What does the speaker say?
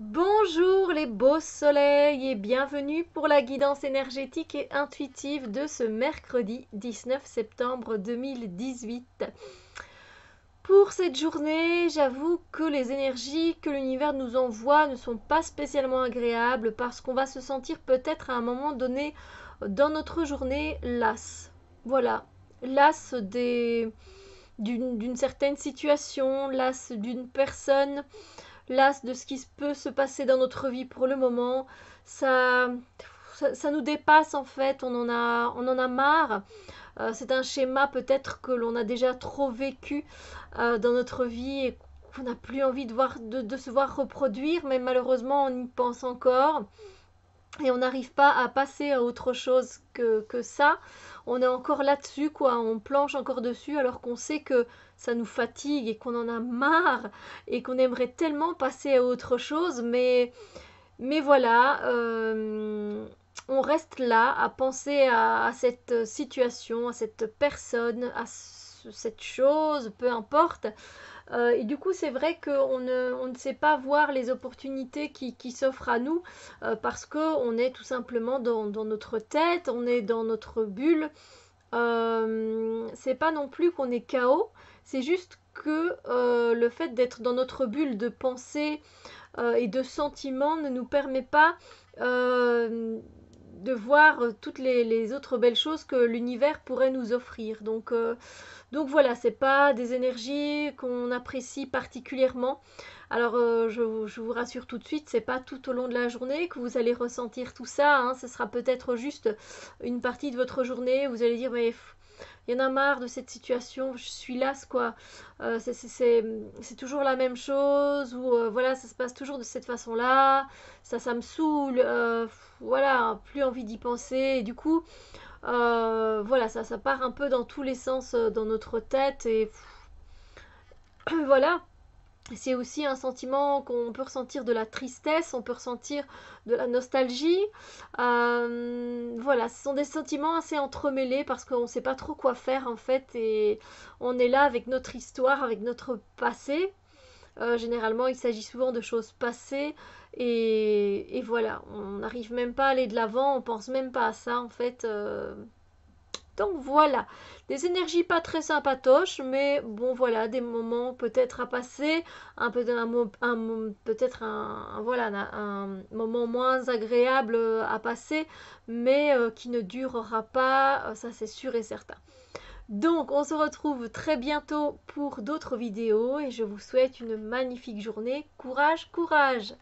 Bonjour les beaux soleils et bienvenue pour la guidance énergétique et intuitive de ce mercredi 19 septembre 2018. Pour cette journée, j'avoue que les énergies que l'univers nous envoie ne sont pas spécialement agréables parce qu'on va se sentir peut-être à un moment donné dans notre journée las. Voilà, las d'une certaine situation, las d'une personne, las de ce qui peut se passer dans notre vie pour le moment. Ça, ça, nous dépasse en fait, on en a, on en a marre. Euh, c'est un schéma peut-être que l'on a déjà trop vécu euh, dans notre vie et qu'on n'a plus envie de, voir, de se voir reproduire, mais malheureusement on y pense encore et on n'arrive pas à passer à autre chose que, ça. On est encore là-dessus, quoi. On planche encore dessus alors qu'on sait que ça nous fatigue et qu'on en a marre et qu'on aimerait tellement passer à autre chose, mais, mais voilà. Euh, on reste là à penser à, à, cette situation, à cette personne, à cette chose, peu importe, euh, et du coup, c'est vrai qu'on ne, on ne sait pas voir les opportunités qui, s'offrent à nous euh, parce qu'on est tout simplement dans, notre tête, on est dans notre bulle. Euh, c'est pas non plus qu'on est chaos, c'est juste que euh, le fait d'être dans notre bulle de pensée et de sentiments ne nous permet pas de voir euh, toutes les, autres belles choses que l'univers pourrait nous offrir. Donc, euh, donc voilà, c'est pas des énergies qu'on apprécie particulièrement. Alors euh, je, vous rassure tout de suite, c'est pas tout au long de la journée que vous allez ressentir tout ça. Hein. ce sera peut-être juste une partie de votre journée. Vous allez dire mais il y en a marre de cette situation, je suis lasse quoi. Euh, c'est toujours la même chose, ou euh, voilà, ça se passe toujours de cette façon-là, ça, ça me saoule, euh, voilà, hein, plus envie d'y penser. Et du coup, voilà, ça, ça part un peu dans tous les sens dans notre tête, et voilà c'est aussi un sentiment qu'on peut ressentir de la tristesse, on peut ressentir de la nostalgie. Euh, voilà, ce sont des sentiments assez entremêlés parce qu'on ne sait pas trop quoi faire en fait et on est là avec notre histoire, avec notre passé. Euh, généralement, il s'agit souvent de choses passées et, voilà, on n'arrive même pas à aller de l'avant, on pense même pas à ça en fait. Euh. Donc voilà, des énergies pas très sympatoches, mais bon voilà, des moments peut-être à passer, un peu peut-être un, voilà un, moment moins agréable euh, à passer, mais euh, qui ne durera pas, euh, ça c'est sûr et certain. Donc on se retrouve très bientôt pour d'autres vidéos et je vous souhaite une magnifique journée. Courage, courage